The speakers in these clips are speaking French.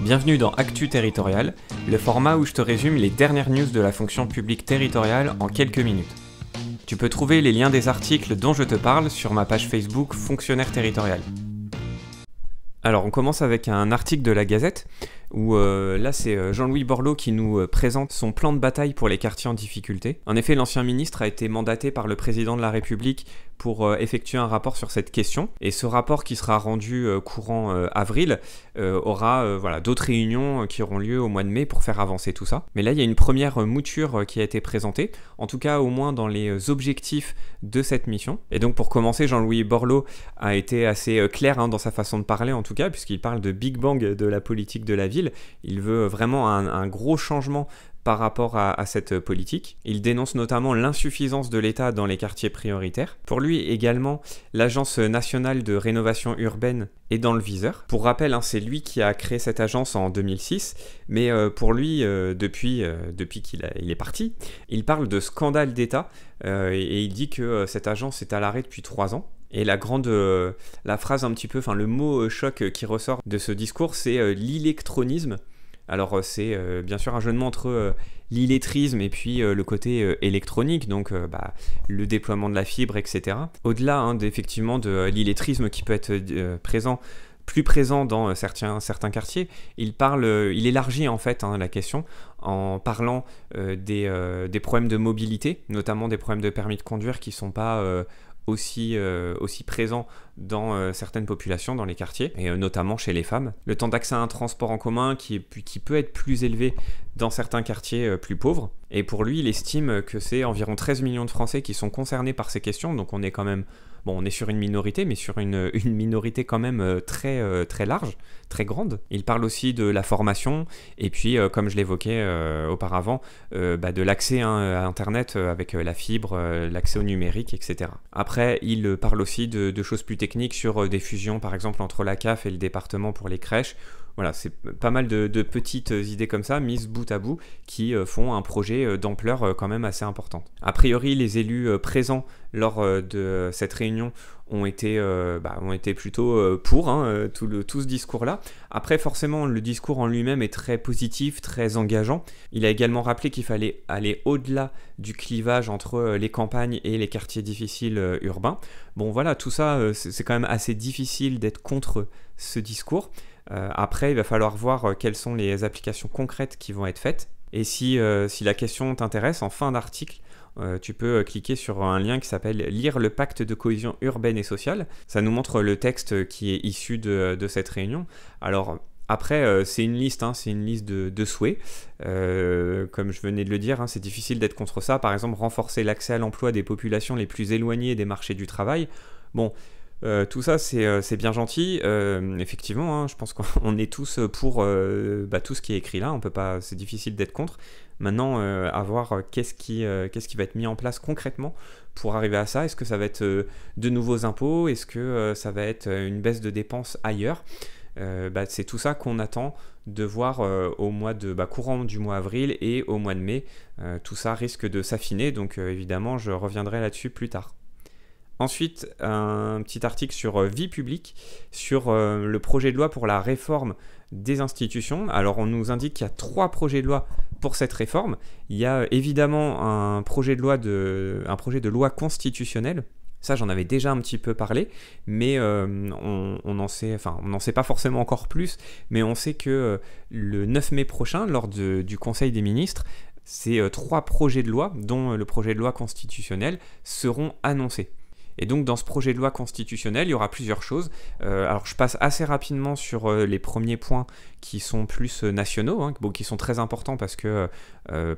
Bienvenue dans Actu Territorial, le format où je te résume les dernières news de la fonction publique territoriale en quelques minutes. Tu peux trouver les liens des articles dont je te parle sur ma page Facebook Fonctionnaire Territorial. Alors on commence avec un article de la Gazette où euh, là c'est euh, Jean-Louis Borloo qui nous euh, présente son plan de bataille pour les quartiers en difficulté. En effet, l'ancien ministre a été mandaté par le président de la République pour effectuer un rapport sur cette question, et ce rapport qui sera rendu courant avril aura voilà, d'autres réunions qui auront lieu au mois de mai pour faire avancer tout ça. Mais là, il y a une première mouture qui a été présentée, en tout cas au moins dans les objectifs de cette mission. Et donc pour commencer, Jean-Louis Borloo a été assez clair hein, dans sa façon de parler, en tout cas, puisqu'il parle de Big Bang de la politique de la vie il veut vraiment un, gros changement par rapport à, cette politique. Il dénonce notamment l'insuffisance de l'État dans les quartiers prioritaires. Pour lui également, l'Agence nationale de rénovation urbaine est dans le viseur. Pour rappel, hein, c'est lui qui a créé cette agence en 2006, mais euh, pour lui, euh, euh, depuis, qu'il est parti, il parle de scandale d'État et il dit que cette agence est à l'arrêt depuis trois ans. Et la grande, euh, la phrase un petit peu, enfin le mot euh, choc euh, qui ressort de ce discours, c'est l'électronisme. Alors c'est bien sûr un jeu de entre l'illettrisme et puis le côté électronique, donc bah, le déploiement de la fibre, etc. Au-delà hein, effectivement de l'illettrisme qui peut être présent plus présent dans certains, quartiers, il parle, il élargit en fait hein, la question en parlant des, des, problèmes de mobilité, notamment des problèmes de permis de conduire qui sont pas aussi, euh, aussi présent dans euh, certaines populations, dans les quartiers, et euh, notamment chez les femmes. Le temps d'accès à un transport en commun qui, est, qui peut être plus élevé dans certains quartiers euh, plus pauvres. Et pour lui, il estime que c'est environ 13 millions de Français qui sont concernés par ces questions, donc on est quand même Bon, on est sur une minorité, mais sur une, une, minorité quand même très, très large, très grande. Il parle aussi de la formation, et puis, comme je l'évoquais auparavant, bah, de l'accès hein, à, Internet avec la fibre, l'accès au numérique, etc. Après, il parle aussi de, de choses plus techniques sur euh, des fusions, par exemple, entre la CAF et le département pour les crèches, voilà, c'est pas mal de, petites idées comme ça, mises bout à bout, qui euh, font un projet euh, d'ampleur euh, quand même assez importante. A priori, les élus présents lors de cette réunion ont été, bah, ont été plutôt pour hein, tout, ce discours-là. Après, forcément, le discours en lui-même est très positif, très engageant. Il a également rappelé qu'il fallait aller au-delà du clivage entre les campagnes et les quartiers difficiles urbains. Bon, voilà, tout ça, c'est quand même assez difficile d'être contre ce discours. Euh, après, il va falloir voir euh, quelles sont les applications concrètes qui vont être faites. Et si, euh, si la question t'intéresse, en fin d'article, tu peux cliquer sur un lien qui s'appelle Lire le pacte de cohésion urbaine et sociale. Ça nous montre le texte qui est issu de, cette réunion. Alors, après, c'est une liste, hein, c'est une liste de, souhaits. comme je venais de le dire, hein, c'est difficile d'être contre ça. Par exemple, renforcer l'accès à l'emploi des populations les plus éloignées des marchés du travail. Bon, euh, tout ça, c'est euh, bien gentil. Euh, effectivement, hein, je pense qu'on est tous pour bah, tout ce qui est écrit là. On peut pas, c'est difficile d'être contre. Maintenant, à voir qu'est-ce qui, va être mis en place concrètement pour arriver à ça. Est-ce que ça va être de nouveaux impôts Est-ce que ça va être une baisse de dépenses ailleurs bah, C'est tout ça qu'on attend de voir au mois de bah, courant du mois avril et au mois de mai. tout ça risque de s'affiner, donc évidemment, je reviendrai là-dessus plus tard. Ensuite, un petit article sur euh, vie publique, sur euh, le projet de loi pour la réforme des institutions. Alors on nous indique qu'il y a trois projets de loi pour cette réforme. Il y a euh, évidemment un projet de loi, de, un projet de loi constitutionnelle. Ça, j'en avais déjà un petit peu parlé, mais on, en sait, enfin, on n'en sait pas forcément encore plus, mais on sait que le 9 mai prochain, lors du Conseil des ministres, ces trois projets de loi, dont le projet de loi constitutionnel, seront annoncés. Et donc dans ce projet de loi constitutionnelle, il y aura plusieurs choses. Euh, alors je passe assez rapidement sur euh, les premiers points qui sont plus euh, nationaux, hein, qui sont très importants parce que,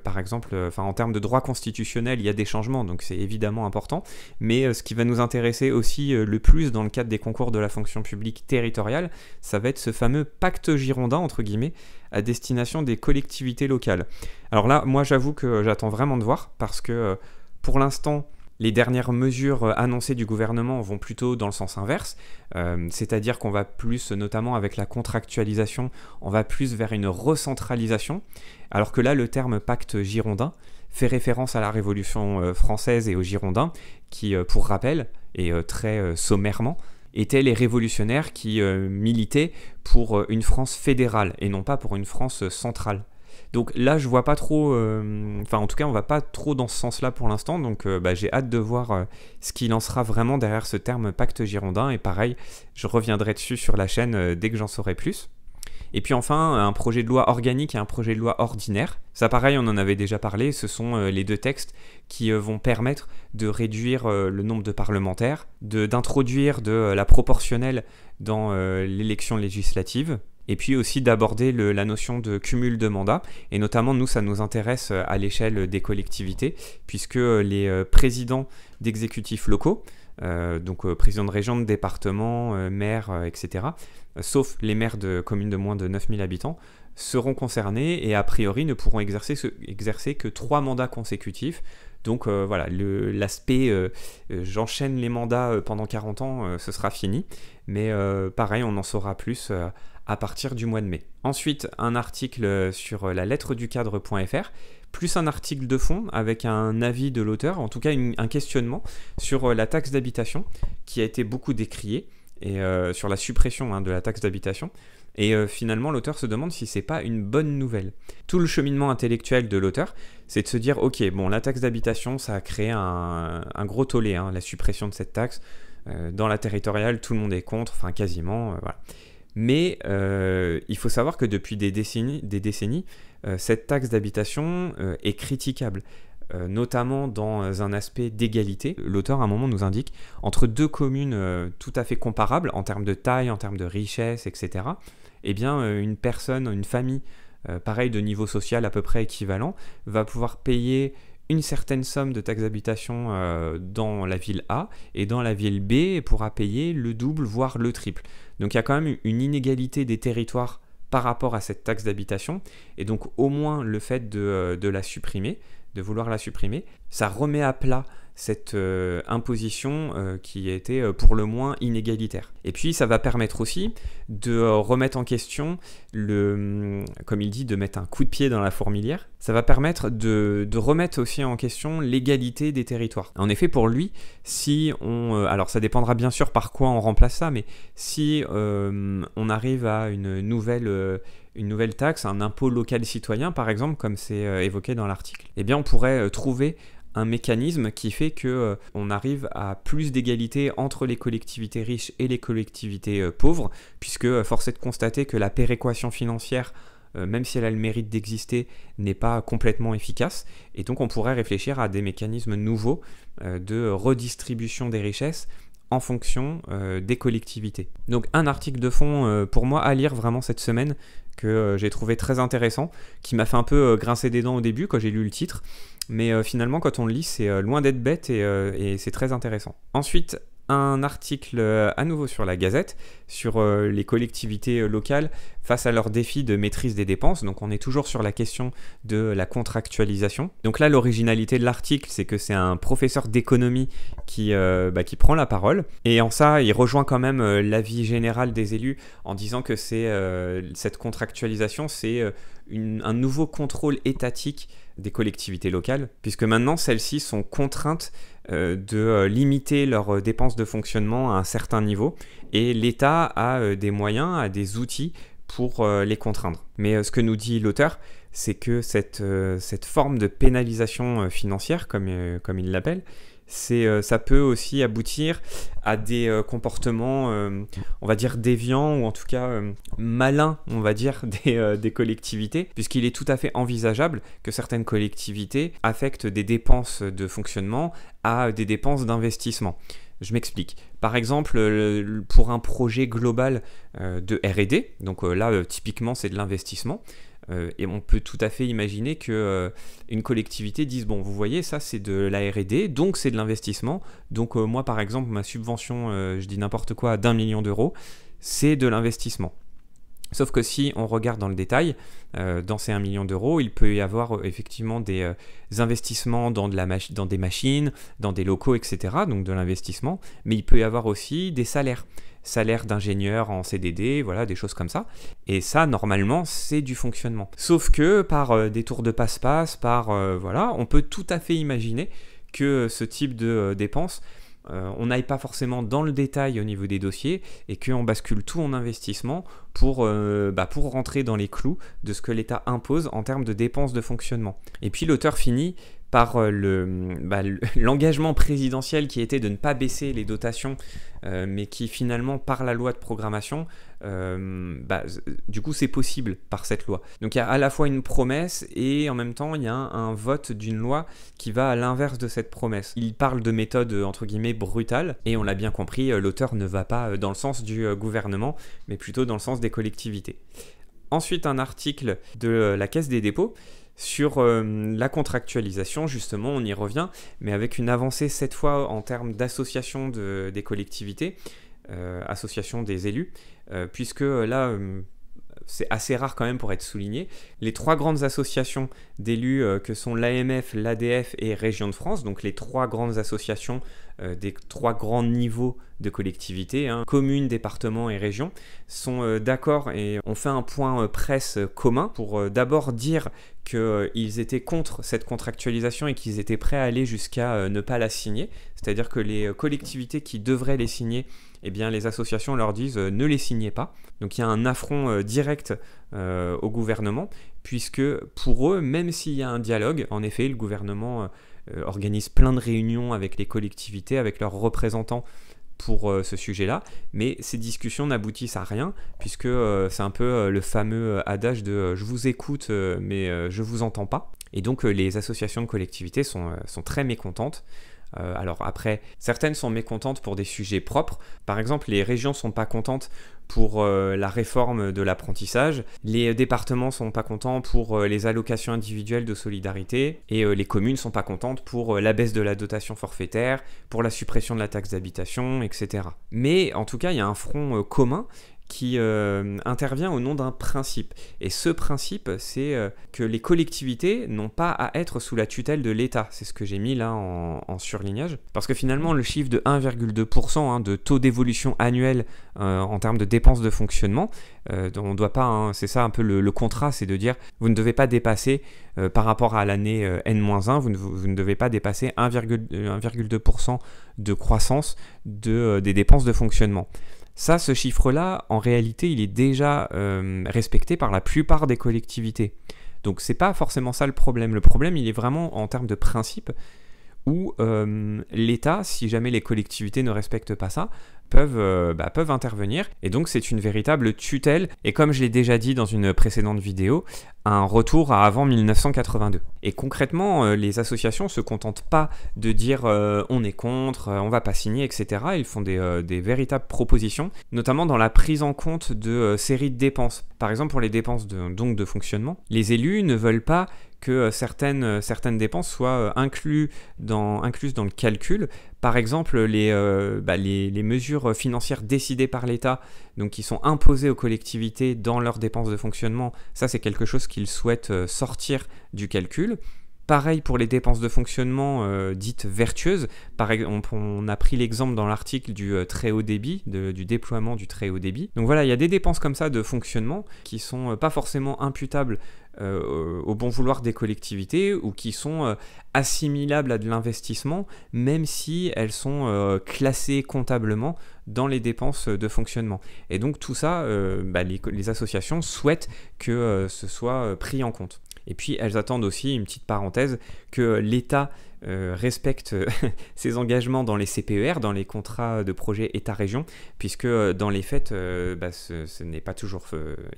par exemple, en termes de droit constitutionnel, il y a des changements, donc c'est évidemment important. Mais ce qui va nous intéresser aussi le plus dans le cadre des concours de la fonction publique territoriale, ça va être ce fameux pacte girondin, entre guillemets, à destination des collectivités locales. Alors là, moi j'avoue que j'attends vraiment de voir parce que pour l'instant, les dernières mesures euh, annoncées du gouvernement vont plutôt dans le sens inverse, euh, c'est-à-dire qu'on va plus, notamment avec la contractualisation, on va plus vers une recentralisation, alors que là le terme pacte girondin fait référence à la Révolution euh, française et aux Girondins, qui, pour rappel, et très sommairement, étaient les révolutionnaires qui militaient pour une France fédérale et non pas pour une France centrale. Donc là, je vois pas trop. Euh, enfin, en tout cas, on va pas trop dans ce sens-là pour l'instant. Donc, euh, bah, j'ai hâte de voir euh, ce qu'il lancera vraiment derrière ce terme pacte girondin. Et pareil, je reviendrai dessus sur la chaîne dès que j'en saurai plus. Et puis enfin, un projet de loi organique et un projet de loi ordinaire. Ça, pareil, on en avait déjà parlé. Ce sont les deux textes qui vont permettre de réduire le nombre de parlementaires, d'introduire de, la proportionnelle dans l'élection législative, et puis aussi d'aborder la notion de cumul de mandats, et notamment nous, ça nous intéresse euh, à l'échelle des collectivités, puisque euh, les euh, présidents d'exécutifs locaux, donc présidents de région, de département, maires, etc., sauf les maires de communes de moins de 9000 habitants, seront concernés et a priori ne pourront exercer, exercer que trois mandats consécutifs. Donc voilà, l'aspect j'enchaîne les mandats pendant 40 ans, ce sera fini. Mais pareil, on en saura plus à partir du mois de mai. Ensuite, un article euh, sur euh, la lettre du cadre.fr, plus un article de fond avec un avis de l'auteur, en tout cas un questionnement sur euh, la taxe d'habitation qui a été beaucoup décriée et sur la suppression hein, de la taxe d'habitation. Et finalement, l'auteur se demande si c'est pas une bonne nouvelle. Tout le cheminement intellectuel de l'auteur, c'est de se dire ok, bon, la taxe d'habitation, ça a créé un, gros tollé, hein, la suppression de cette taxe. dans la territoriale, tout le monde est contre, enfin quasiment, voilà. Mais euh, il faut savoir que depuis des décennies, euh, cette taxe d'habitation euh, est critiquable, notamment dans un aspect d'égalité. L'auteur à un moment nous indique entre deux communes tout à fait comparables en termes de taille, en termes de richesse, etc. Eh bien, une personne, une famille, pareil de niveau social à peu près équivalent, va pouvoir payer une certaine somme de taxe d'habitation euh, dans la ville A et dans la ville B pourra payer le double, voire le triple. Donc il y a quand même une inégalité des territoires par rapport à cette taxe d'habitation. Et donc au moins le fait de euh, la supprimer, de vouloir la supprimer, ça remet à plat cette euh, imposition euh, qui était euh, pour le moins inégalitaire. Et puis ça va permettre aussi de remettre en question le, mm, comme il dit, de mettre un coup de pied dans la fourmilière. Ça va permettre de, de remettre aussi en question l'égalité des territoires. En effet, pour lui, si on, alors ça dépendra bien sûr par quoi on remplace ça, mais si on arrive à une nouvelle une nouvelle taxe, un impôt local citoyen par exemple, comme c'est évoqué dans l'article, eh bien on pourrait trouver un mécanisme qui fait que euh, on arrive à plus d'égalité entre les collectivités riches et les collectivités euh, pauvres, puisque euh, force est de constater que la péréquation financière même si elle a le mérite d'exister, n'est pas complètement efficace. Et donc on pourrait réfléchir à des mécanismes nouveaux de redistribution des richesses en fonction des collectivités. Donc un article de fond pour moi à lire vraiment cette semaine que j'ai trouvé très intéressant, qui m'a fait un peu grincer des dents au début quand j'ai lu le titre, mais euh, finalement, quand on le lit, c'est euh, loin d'être bête euh, et, c'est très intéressant. Ensuite, un article à nouveau sur la Gazette, sur les collectivités locales face à leur défi de maîtrise des dépenses. Donc on est toujours sur la question de la contractualisation. Donc là, l'originalité de l'article, c'est que c'est un professeur d'économie qui, bah, qui prend la parole. Et en ça, il rejoint quand même l'avis général des élus en disant que c'est cette contractualisation, c'est un nouveau contrôle étatique des collectivités locales, puisque maintenant celles-ci sont contraintes euh, de euh, limiter leurs euh, dépenses de fonctionnement à un certain niveau, et l'État a des moyens, a des outils pour les contraindre. Mais ce que nous dit l'auteur, c'est que cette, forme de pénalisation financière, comme il l'appelle, c'est, euh, ça peut aussi aboutir à des euh, comportements, euh, on va dire, déviants ou en tout cas malins, on va dire, des, des collectivités, puisqu'il est tout à fait envisageable que certaines collectivités affectent des dépenses de fonctionnement à des dépenses d'investissement. Je m'explique. Par exemple, pour un projet global de RD, donc là typiquement c'est de l'investissement, euh, et on peut tout à fait imaginer que euh, une collectivité dise bon, vous voyez, ça c'est de la R&D, donc c'est de l'investissement. Donc euh, moi, par exemple, ma subvention, je dis n'importe quoi, d'un million d'euros, c'est de l'investissement. Sauf que si on regarde dans le détail, dans ces 1 million d'euros, il peut y avoir effectivement des, investissements dans, de la dans, des machines, dans des locaux, etc. Donc de l'investissement, mais il peut y avoir aussi des salaires salaire d'ingénieur en CDD, voilà, des choses comme ça. Et ça, normalement, c'est du fonctionnement. Sauf que par euh, des tours de passe-passe, par euh, voilà, on peut tout à fait imaginer que ce type de euh, dépenses on n'aille pas forcément dans le détail au niveau des dossiers et qu'on bascule tout en investissement pour, bah, pour rentrer dans les clous de ce que l'État impose en termes de dépenses de fonctionnement. Et puis l'auteur finit par euh, le, bah, l'engagement présidentiel qui était de ne pas baisser les dotations, euh, mais qui finalement, par la loi de programmation, euh, bah, du coup, c'est possible par cette loi. Donc il y a à la fois une promesse et en même temps, il y a un vote d'une loi qui va à l'inverse de cette promesse. Il parle de méthode, entre guillemets, brutale, et on l'a bien compris, l'auteur ne va pas dans le sens du gouvernement, mais plutôt dans le sens des collectivités. Ensuite, un article de la Caisse des dépôts sur euh, la contractualisation, justement, on y revient, mais avec une avancée cette fois en termes d'association des collectivités, euh, association des élus, euh, puisque là, c'est assez rare quand même pour être souligné. Les trois grandes associations d'élus que sont l'AMF, l'ADF et Région de France, donc les trois grandes associations euh, des trois grands niveaux de collectivités, hein. communes, départements et régions, sont euh, d'accord et ont fait un point euh, presse commun pour d'abord dire qu'ils étaient contre cette contractualisation et qu'ils étaient prêts à aller jusqu'à ne pas la signer. C'est-à-dire que les collectivités qui devraient les signer, eh bien, les associations leur disent ne les signez pas. Donc il y a un affront direct au gouvernement, puisque pour eux, même s'il y a un dialogue, en effet, le gouvernement euh, organise plein de réunions avec les collectivités, avec leurs représentants pour euh, ce sujet-là, mais ces discussions n'aboutissent à rien, puisque euh, c'est un peu le fameux adage de je vous écoute, mais je vous entends pas. Et donc les associations de collectivités sont, sont très mécontentes euh, alors après, certaines sont mécontentes pour des sujets propres. Par exemple, les régions sont pas contentes pour euh, la réforme de l'apprentissage, les départements sont pas contents pour euh, les allocations individuelles de solidarité et les communes sont pas contentes pour la baisse de la dotation forfaitaire, pour la suppression de la taxe d'habitation, etc. Mais en tout cas, il y a un front commun qui euh, intervient au nom d'un principe. Et ce principe, c'est euh, que les collectivités n'ont pas à être sous la tutelle de l'État. C'est ce que j'ai mis là en, surlignage. Parce que finalement, le chiffre de 1,2% hein, de taux d'évolution annuel euh, en termes de dépenses de fonctionnement, on doit pas, hein, c'est ça un peu le, contrat, c'est de dire vous ne devez pas dépasser par rapport à l'année N-1, vous ne, devez pas dépasser 1,2% de croissance de, des dépenses de fonctionnement. Ça, ce chiffre-là, en réalité, il est déjà euh, respecté par la plupart des collectivités. Donc c'est pas forcément ça le problème. Le problème, il est vraiment en termes de principe où euh, l'État, si jamais les collectivités ne respectent pas ça, peuvent, euh, bah, peuvent intervenir. Et donc c'est une véritable tutelle, et comme je l'ai déjà dit dans une précédente vidéo, un retour à avant 1982. Et concrètement, euh, les associations se contentent pas de dire euh, on est contre, on va pas signer, etc. Ils font des, véritables propositions, notamment dans la prise en compte de séries de dépenses. Par exemple, pour les dépenses donc de fonctionnement, les élus ne veulent pas que euh, certaines, euh, certaines dépenses soient euh, dans, incluses dans le calcul. Par exemple, bah, les, les, mesures financières décidées par l'État, donc qui sont imposées aux collectivités dans leurs dépenses de fonctionnement, ça c'est quelque chose qu'ils souhaitent sortir du calcul. Pareil pour les dépenses de fonctionnement dites vertueuses. Par exemple, on, a pris l'exemple dans l'article du très haut débit, du déploiement du très haut débit. Donc voilà, il y a des dépenses comme ça de fonctionnement qui sont pas forcément imputables euh, au bon vouloir des collectivités ou qui sont euh, assimilables à de l'investissement, même si elles sont euh, classées comptablement dans les dépenses de fonctionnement. Et donc tout ça, bah, les, les, associations souhaitent que ce soit pris en compte. Et puis elles attendent aussi, une petite parenthèse, que l'État euh, respecte euh, ses engagements dans les CPER, dans les contrats de projet État-région, puisque euh, dans les faits, bah, ce, n'est pas toujours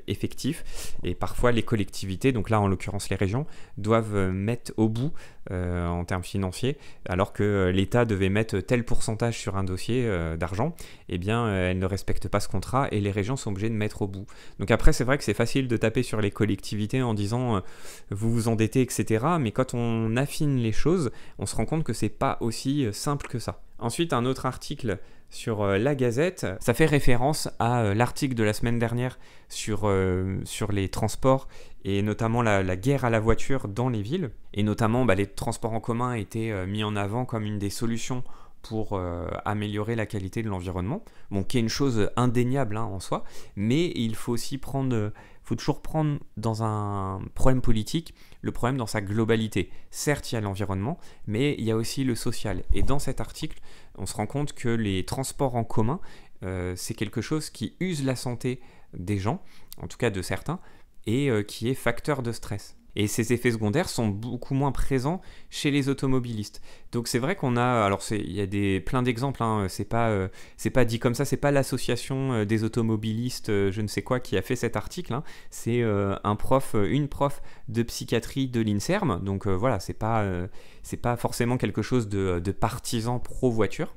effectif. Et parfois, les collectivités, donc là en l'occurrence les régions, doivent mettre au bout en termes financiers, alors que l'État devait mettre tel pourcentage sur un dossier d'argent, eh bien, elle ne respecte pas ce contrat et les régions sont obligées de mettre au bout. Donc après, c'est vrai que c'est facile de taper sur les collectivités en disant vous vous endettez, etc. Mais quand on affine les choses, on se rend compte que c'est pas aussi euh, simple que ça. Ensuite, un autre article sur euh, la Gazette, ça fait référence à euh, l'article de la semaine dernière sur, sur les transports et notamment la, guerre à la voiture dans les villes. Et notamment, bah, les transports en commun étaient mis en avant comme une des solutions pour améliorer la qualité de l'environnement, bon, qui est une chose indéniable hein, en soi, mais il faut aussi prendre faut toujours prendre dans un problème politique le problème dans sa globalité. Certes, il y a l'environnement, mais il y a aussi le social. Et dans cet article, on se rend compte que les transports en commun, euh, c'est quelque chose qui use la santé des gens, en tout cas de certains, et euh, qui est facteur de stress. Et ces effets secondaires sont beaucoup moins présents chez les automobilistes. Donc c'est vrai qu'on a, alors il y a des, plein d'exemples, hein, c'est pas, euh, c'est pas dit comme ça, c'est pas l'association euh, des automobilistes, euh, je ne sais quoi, qui a fait cet article, hein. c'est un prof, une prof de psychiatrie de l'INSERM, donc voilà, c'est pas, c'est pas forcément quelque chose de, partisan pro-voiture.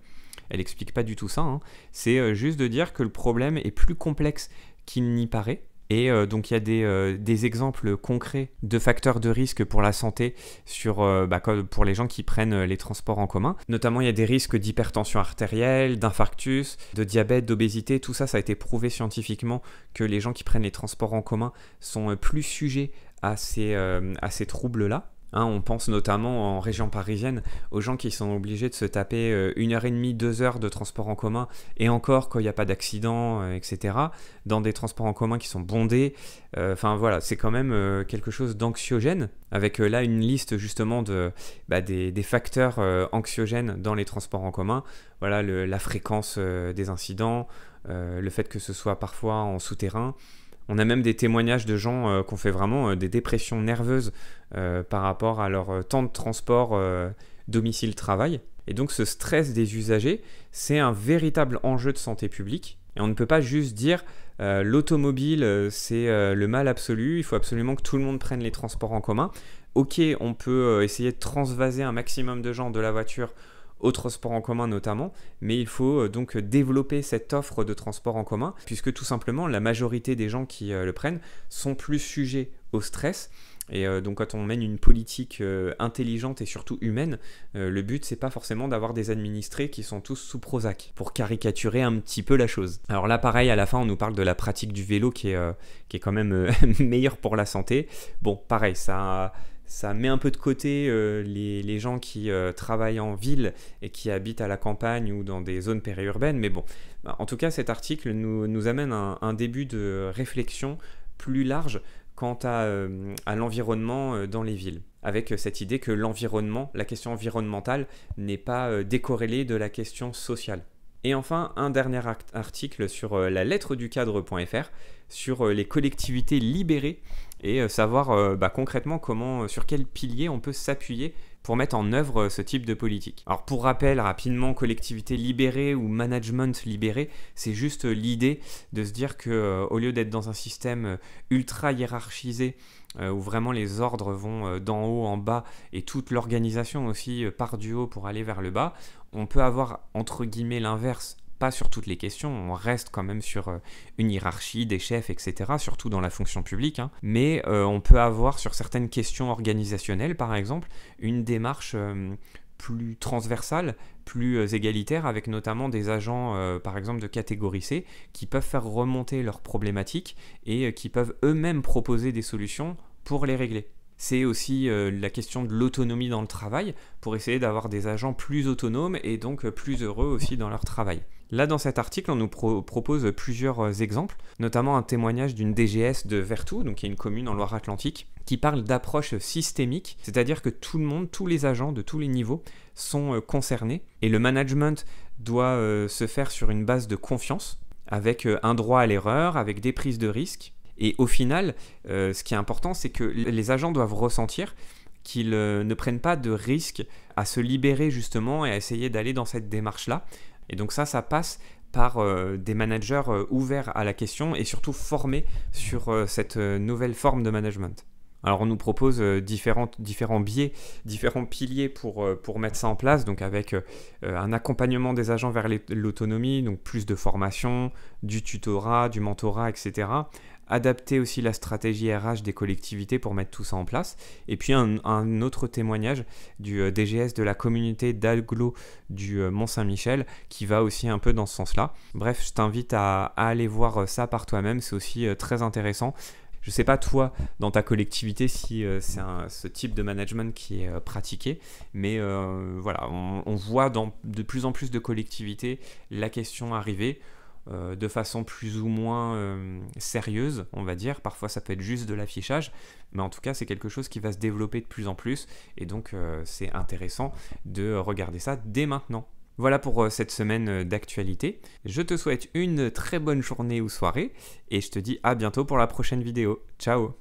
Elle explique pas du tout ça, hein. c'est juste de dire que le problème est plus complexe qu'il n'y paraît, et euh, donc il y a euh, des, exemples concrets de facteurs de risque pour la santé sur, euh, bah, pour les gens qui prennent les transports en commun. Notamment il y a des risques d'hypertension artérielle, d'infarctus, de diabète, d'obésité. Tout ça, ça a été prouvé scientifiquement que les gens qui prennent les transports en commun sont plus sujets à à ces troubles-là. Hein, on pense notamment en région parisienne aux gens qui sont obligés de se taper euh, une heure et demie, deux heures de transport en commun, et encore quand il n'y a pas d'accident, euh, etc., dans des transports en commun qui sont bondés. Euh, enfin voilà, c'est quand même quelque chose d'anxiogène, avec là une liste justement de, bah, des, facteurs anxiogènes dans les transports en commun. Voilà, la fréquence des incidents, le fait que ce soit parfois en souterrain. On a même des témoignages de gens euh, qu'on qui ont fait vraiment euh, des dépressions nerveuses euh, par rapport à leur temps de transport domicile-travail. Et donc ce stress des usagers, c'est un véritable enjeu de santé publique. Et on ne peut pas juste dire l'automobile, c'est le mal absolu, il faut absolument que tout le monde prenne les transports en commun. Ok, on peut essayer de transvaser un maximum de gens de la voiture aux transports en commun notamment, mais il faut euh, donc développer cette offre de transport en commun, puisque tout simplement la majorité des gens qui euh, le prennent sont plus sujets au stress. Et euh, donc quand on mène une politique intelligente et surtout humaine, le but c'est pas forcément d'avoir des administrés qui sont tous sous Prozac, pour caricaturer un petit peu la chose. Alors là pareil, à la fin on nous parle de la pratique du vélo qui est, qui est quand même meilleure pour la santé. Bon pareil, ça ça met un peu de côté euh, les, gens qui euh, travaillent en ville et qui habitent à la campagne ou dans des zones périurbaines. Mais bon, bah, en tout cas, cet article nous, amène un, un, début de réflexion plus large quant à, euh, à l'environnement dans les villes, avec cette idée que l'environnement, la question environnementale, n'est pas décorrélée de la question sociale. Et enfin, un dernier article sur la lettre du cadre.fr sur les collectivités libérées et euh, savoir euh, bah, concrètement comment, euh, sur quel pilier on peut s'appuyer pour mettre en œuvre ce type de politique. Alors pour rappel rapidement, collectivité libérée ou management libéré, c'est juste l'idée de se dire que au lieu d'être dans un système ultra hiérarchisé où vraiment les ordres vont d'en haut en bas et toute l'organisation aussi part du haut pour aller vers le bas, on peut avoir entre guillemets l'inverse pas sur toutes les questions, on reste quand même sur euh, une hiérarchie, des chefs, etc., surtout dans la fonction publique, hein. mais euh, on peut avoir sur certaines questions organisationnelles, par exemple, une démarche euh, plus transversale, plus égalitaire, avec notamment des agents, par exemple, de catégorie C, qui peuvent faire remonter leurs problématiques et qui peuvent eux-mêmes proposer des solutions pour les régler. C'est aussi la question de l'autonomie dans le travail, pour essayer d'avoir des agents plus autonomes et donc plus heureux aussi dans leur travail. Là, dans cet article, on nous propose plusieurs euh, exemples, notamment un témoignage d'une DGS de Vertou, donc qui est une commune en Loire-Atlantique, qui parle d'approche systémique, c'est-à-dire que tout le monde, tous les agents de tous les niveaux sont euh, concernés, et le management doit euh, se faire sur une base de confiance, avec un droit à l'erreur, avec des prises de risques. Et au final, ce qui est important, c'est que les agents doivent ressentir qu'ils ne prennent pas de risques à se libérer justement et à essayer d'aller dans cette démarche-là, et donc ça, ça passe par euh, des managers euh, ouverts à la question et surtout formés sur euh, cette nouvelle forme de management. Alors on nous propose différents biais, différents piliers pour, pour mettre ça en place, donc avec un accompagnement des agents vers l'autonomie, donc plus de formation, du tutorat, du mentorat, etc adapter aussi la stratégie RH des collectivités pour mettre tout ça en place. Et puis un, autre témoignage du euh, DGS de la communauté d'Alglo du euh, Mont-Saint-Michel qui va aussi un peu dans ce sens-là. Bref, je t'invite à, aller voir euh, ça par toi-même, c'est aussi très intéressant. Je ne sais pas toi, dans ta collectivité, si c'est ce type de management qui est pratiqué, mais voilà, on, voit dans de plus en plus de collectivités la question arriver. Euh, de façon plus ou moins euh, sérieuse, on va dire. Parfois, ça peut être juste de l'affichage, mais en tout cas, c'est quelque chose qui va se développer de plus en plus, et donc euh, c'est intéressant de regarder ça dès maintenant. Voilà pour cette semaine d'actualité. Je te souhaite une très bonne journée ou soirée, et je te dis à bientôt pour la prochaine vidéo. Ciao